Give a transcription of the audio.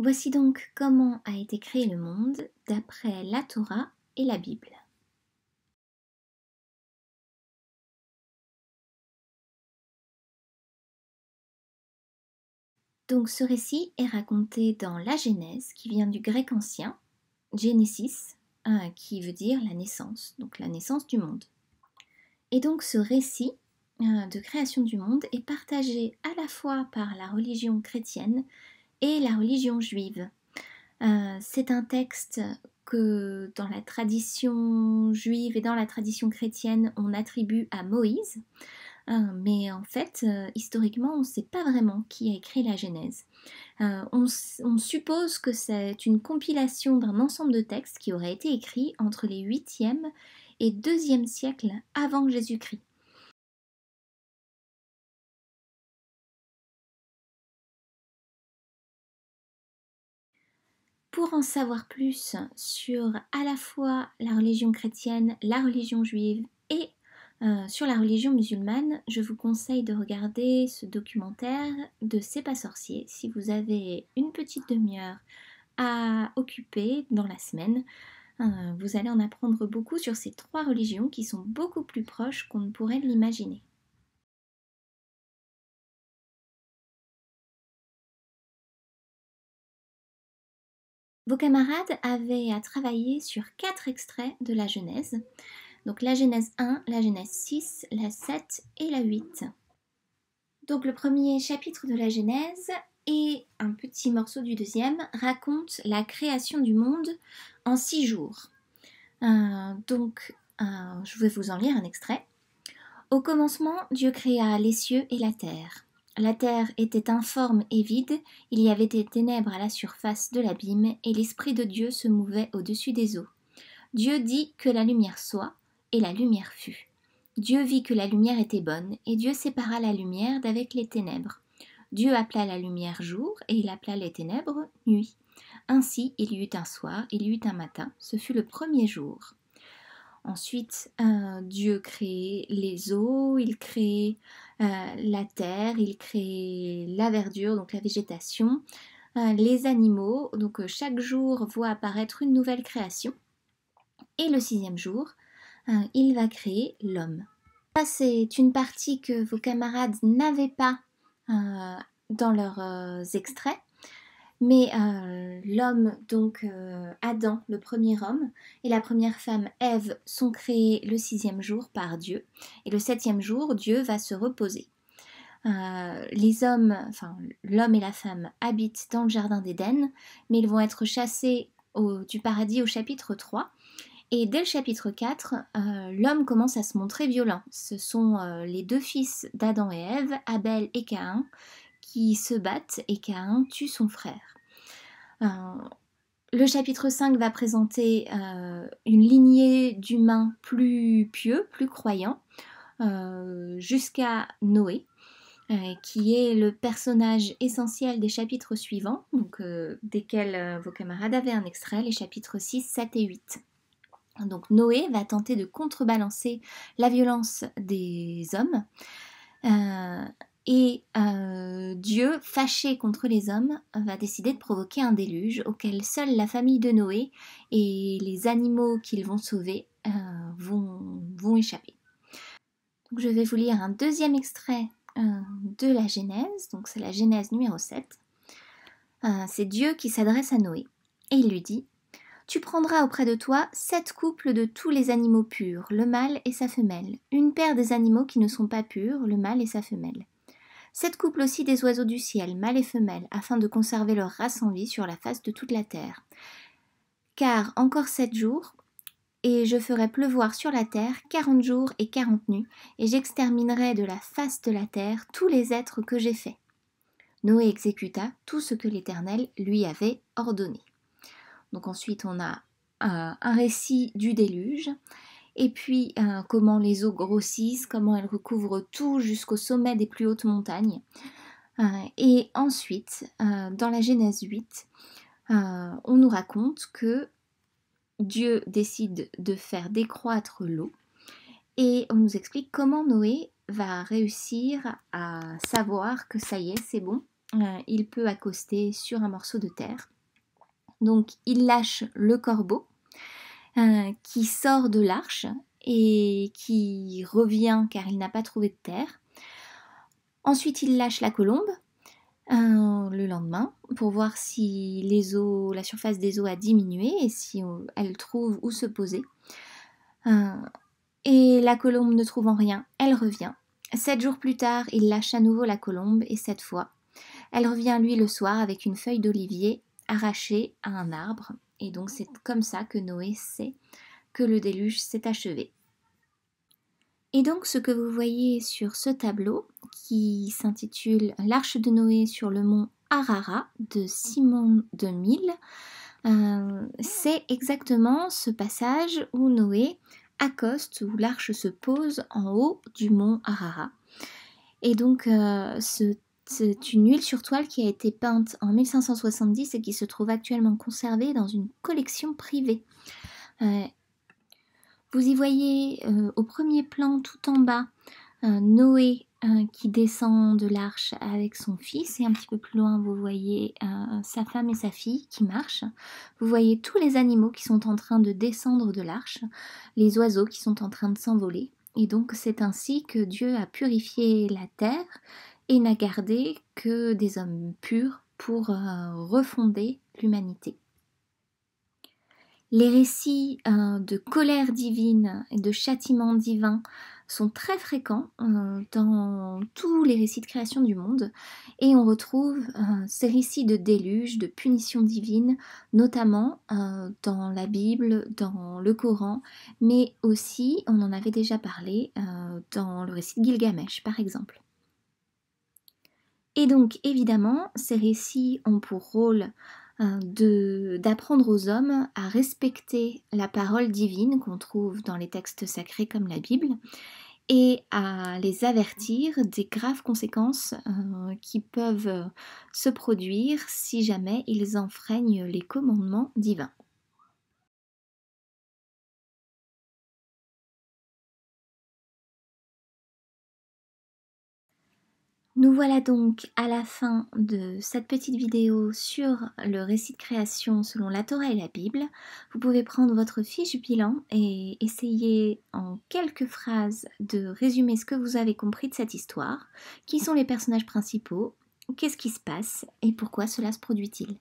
Voici donc comment a été créé le monde d'après la Torah et la Bible. Donc ce récit est raconté dans la Genèse qui vient du grec ancien, Genesis, qui veut dire la naissance, donc la naissance du monde. Et donc ce récit euh, de création du monde est partagé à la fois par la religion chrétienne et la religion juive. Euh, c'est un texte que dans la tradition juive et dans la tradition chrétienne, on attribue à Moïse, euh, mais en fait, euh, historiquement, on ne sait pas vraiment qui a écrit la Genèse. On, suppose que c'est une compilation d'un ensemble de textes qui auraient été écrits entre les 8e et 2e siècles avant Jésus-Christ. pour en savoir plus sur à la fois la religion chrétienne, la religion juive et euh, sur la religion musulmane, je vous conseille de regarder ce documentaire de C'est pas sorcier si vous avez une petite demi-heure à occuper dans la semaine. Euh, vous allez en apprendre beaucoup sur ces trois religions qui sont beaucoup plus proches qu'on ne pourrait l'imaginer. Vos camarades avaient à travailler sur quatre extraits de la Genèse, donc la Genèse 1, la Genèse 6, la 7 et la 8. Donc le premier chapitre de la Genèse et un petit morceau du deuxième racontent la création du monde en six jours. Euh, donc euh, je vais vous en lire un extrait. Au commencement, Dieu créa les cieux et la terre. La terre était informe et vide, il y avait des ténèbres à la surface de l'abîme, et l'Esprit de Dieu se mouvait au-dessus des eaux. Dieu dit que la lumière soit, et la lumière fut. Dieu vit que la lumière était bonne, et Dieu sépara la lumière d'avec les ténèbres. Dieu appela la lumière jour, et il appela les ténèbres nuit. Ainsi il y eut un soir, il y eut un matin, ce fut le premier jour. Ensuite, euh, Dieu crée les eaux, il crée euh, la terre, il crée la verdure, donc la végétation, euh, les animaux. Donc chaque jour voit apparaître une nouvelle création. Et le sixième jour, il va créer l'homme. Ça, c'est une partie que vos camarades n'avaient pas dans leurs extraits. Mais euh, l'homme, donc euh, Adam, le premier homme, et la première femme, Ève, sont créés le sixième jour par Dieu. Et le septième jour, Dieu va se reposer. Euh, les hommes, enfin l'homme et la femme habitent dans le jardin d'Éden, mais ils vont être chassés du paradis au chapitre 3. Et dès le chapitre 4, l'homme commence à se montrer violent. Ce sont les deux fils d'Adam et Ève, Abel et Caïn, qui se battent et Caïn tue son frère. Euh, le chapitre 5 va présenter euh, une lignée d'humains plus pieux, plus croyants, euh, jusqu'à Noé, qui est le personnage essentiel des chapitres suivants, desquels vos camarades avaient un extrait, les chapitres 6, 7 et 8. Donc Noé va tenter de contrebalancer la violence des hommes. Et euh, Dieu, fâché contre les hommes, va décider de provoquer un déluge auquel seule la famille de Noé et les animaux qu'ils vont sauver euh, vont, échapper. je vais vous lire un deuxième extrait euh, de la Genèse, donc c'est la Genèse numéro 7. c'est Dieu qui s'adresse à Noé et il lui dit tu prendras auprès de toi sept couples de tous les animaux purs, le mâle et sa femelle, une paire des animaux qui ne sont pas purs, le mâle et sa femelle. Sept couple aussi des oiseaux du ciel, mâles et femelles, afin de conserver leur race en vie sur la face de toute la terre. Car encore sept jours, et je ferai pleuvoir sur la terre quarante jours et quarante nuits, et j'exterminerai de la face de la terre tous les êtres que j'ai faits. Noé exécuta tout ce que l'Éternel lui avait ordonné. Donc ensuite on a euh, un récit du déluge, et puis euh, comment les eaux grossissent, comment elles recouvrent tout jusqu'au sommet des plus hautes montagnes. Euh, et ensuite, euh, dans la Genèse 8, on nous raconte que Dieu décide de faire décroître l'eau et on nous explique comment Noé va réussir à savoir que ça y est, c'est bon, il peut accoster sur un morceau de terre. Donc il lâche le corbeau euh, qui sort de l'arche et qui revient car il n'a pas trouvé de terre. Ensuite, il lâche la colombe euh, le lendemain pour voir si la surface des eaux a diminué et si elle trouve où se poser. Euh, et la colombe ne trouvant rien, elle revient. Sept jours plus tard, il lâche à nouveau la colombe et cette fois, elle revient lui le soir avec une feuille d'olivier arrachée à un arbre et donc c'est comme ça que Noé sait que le déluge s'est achevé. Et donc ce que vous voyez sur ce tableau, qui s'intitule L'Arche de Noé sur le mont Arara de Simon de Mille, euh, c'est exactement ce passage où Noé accoste, où l'arche se pose en haut du mont Arara. Et donc euh, ce c'est une huile sur toile qui a été peinte en 1570 et qui se trouve actuellement conservée dans une collection privée. Euh, vous y voyez euh, au premier plan tout en bas euh, Noé qui descend de l'arche avec son fils et un petit peu plus loin vous voyez sa femme et sa fille qui marchent. Vous voyez tous les animaux qui sont en train de descendre de l'arche, les oiseaux qui sont en train de s'envoler. Et donc c'est ainsi que Dieu a purifié la terre et n'a gardé que des hommes purs pour euh, refonder l'humanité. Les récits euh, de colère divine et de châtiment divin sont très fréquents euh, dans tous les récits de création du monde et on retrouve ces récits de déluge, de punition divine, notamment dans la Bible, dans le Coran, mais aussi, on en avait déjà parlé, dans le récit de Gilgamesh par exemple. Et donc, évidemment, ces récits ont pour rôle euh, d'apprendre aux hommes à respecter la parole divine qu'on trouve dans les textes sacrés comme la Bible et à les avertir des graves conséquences euh, qui peuvent se produire si jamais ils enfreignent les commandements divins. Nous voilà donc à la fin de cette petite vidéo sur le récit de création selon la Torah et la Bible. Vous pouvez prendre votre fiche bilan et essayer en quelques phrases de résumer ce que vous avez compris de cette histoire, qui sont les personnages principaux, qu'est-ce qui se passe et pourquoi cela se produit-il.